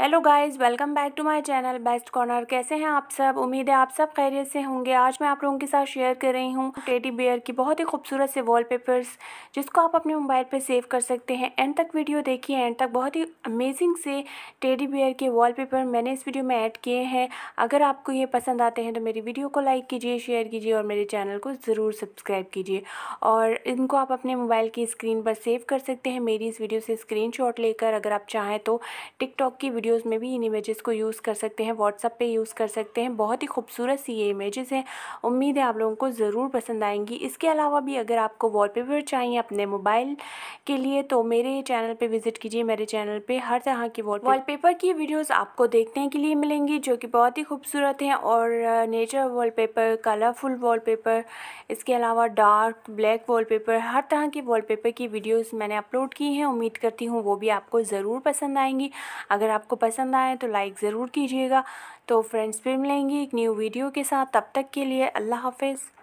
hello guys welcome back to my channel best corner कैसे हैं आप सब उम्मीद है आप सब खैरियत से होंगे आज मैं आप लोगों के साथ शेयर कर रही हूँ टेडी बेयर की बहुत ही खूबसूरत से वॉलपेपर्स जिसको आप अपने मोबाइल पर सेव कर सकते हैं एंड तक वीडियो देखिए एंड तक बहुत ही अमेजिंग से टेडी बेयर के वॉल मैंने इस वीडियो में ऐड किए हैं अगर आपको ये पसंद आते हैं तो मेरी वीडियो को लाइक कीजिए शेयर कीजिए और मेरे चैनल को ज़रूर सब्सक्राइब कीजिए और इनको आप अपने मोबाइल की स्क्रीन पर सेव कर सकते हैं मेरी इस वीडियो से स्क्रीन लेकर अगर आप चाहें तो टिकटॉक की वीडियो वीडियोस में भी इन इमेजेस को यूज़ कर सकते हैं व्हाट्सअप पे यूज़ कर सकते हैं बहुत ही खूबसूरत सी ये इमेजेस हैं उम्मीद है आप लोगों को ज़रूर पसंद आएंगी इसके अलावा भी अगर आपको वॉलपेपर चाहिए अपने मोबाइल के लिए तो मेरे चैनल पर विज़िट कीजिए मेरे चैनल पर हर तरह की पेपर की वीडियोज़ आपको देखने के लिए मिलेंगी जो कि बहुत ही खूबसूरत हैं और नेचर वॉलपेपर कलरफुल वॉलपेपर इसके अलावा डार्क ब्लैक वॉलपेपर हर तरह के वॉलपेपर की वीडियोज़ मैंने अपलोड की हैं उम्मीद करती हूँ वो भी आपको ज़रूर पसंद आएंगी अगर आपको पसंद आए तो लाइक ज़रूर कीजिएगा तो फ्रेंड्स फिर मिलेंगी एक न्यू वीडियो के साथ तब तक के लिए अल्लाह हाफिज़